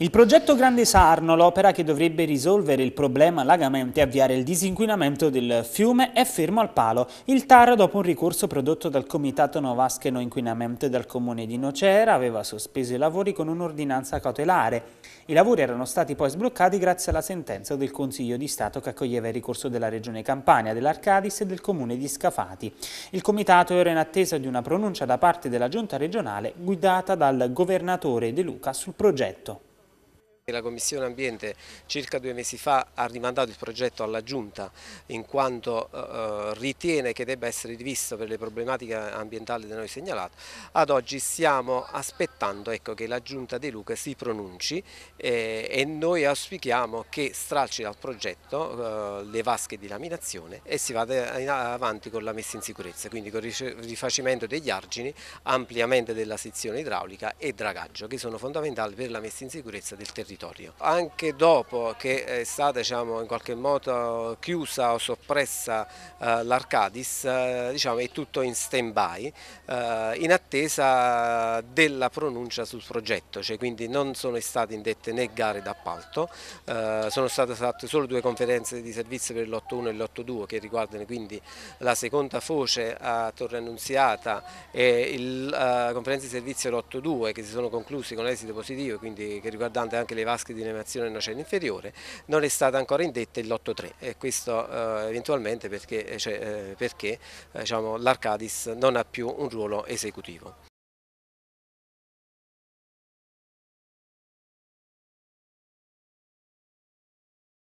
Il progetto Grande Sarno, l'opera che dovrebbe risolvere il problema lagamente e avviare il disinquinamento del fiume, è fermo al palo. Il TAR, dopo un ricorso prodotto dal Comitato Novasche No Inquinamento dal Comune di Nocera, aveva sospeso i lavori con un'ordinanza cautelare. I lavori erano stati poi sbloccati grazie alla sentenza del Consiglio di Stato che accoglieva il ricorso della Regione Campania, dell'Arcadis e del Comune di Scafati. Il Comitato era in attesa di una pronuncia da parte della Giunta regionale guidata dal Governatore De Luca sul progetto. La Commissione Ambiente circa due mesi fa ha rimandato il progetto alla Giunta in quanto eh, eh, ritiene che debba essere rivisto per le problematiche ambientali da noi segnalate. Ad oggi stiamo aspettando ecco, che la Giunta De Luca si pronunci eh, e noi auspichiamo che stralci dal progetto le vasche di laminazione e si vada avanti con la messa in sicurezza, quindi con il rifacimento degli argini, ampliamento della sezione idraulica e dragaggio che sono fondamentali per la messa in sicurezza del territorio territorio. Anche dopo che è stata diciamo, in qualche modo chiusa o soppressa eh, l'Arcadis eh, diciamo, è tutto in stand-by eh, in attesa della pronuncia sul progetto, cioè, quindi non sono state indette né gare d'appalto, eh, sono state fatte solo due conferenze di servizio per l'8.1 e l'8.2 che riguardano quindi la seconda foce a Torre Annunziata e la eh, conferenza di servizio l'8.2 che si sono conclusi con esito positivo quindi che riguardante anche le vasche di elevazione nocella inferiore, non è stata ancora indetta il lotto 3 e questo eh, eventualmente perché, eh, cioè, eh, perché eh, diciamo, l'Arcadis non ha più un ruolo esecutivo.